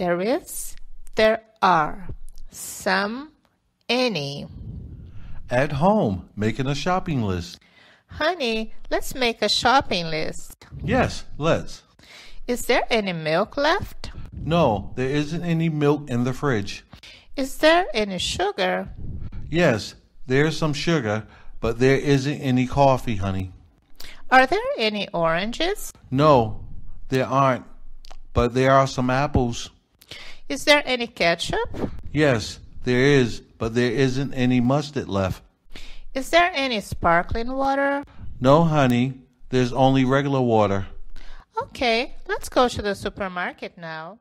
There is, there are, some, any. At home, making a shopping list. Honey, let's make a shopping list. Yes, let's. Is there any milk left? No, there isn't any milk in the fridge. Is there any sugar? Yes, there's some sugar, but there isn't any coffee, honey. Are there any oranges? No, there aren't, but there are some apples. Is there any ketchup? Yes, there is, but there isn't any mustard left. Is there any sparkling water? No, honey. There's only regular water. Okay, let's go to the supermarket now.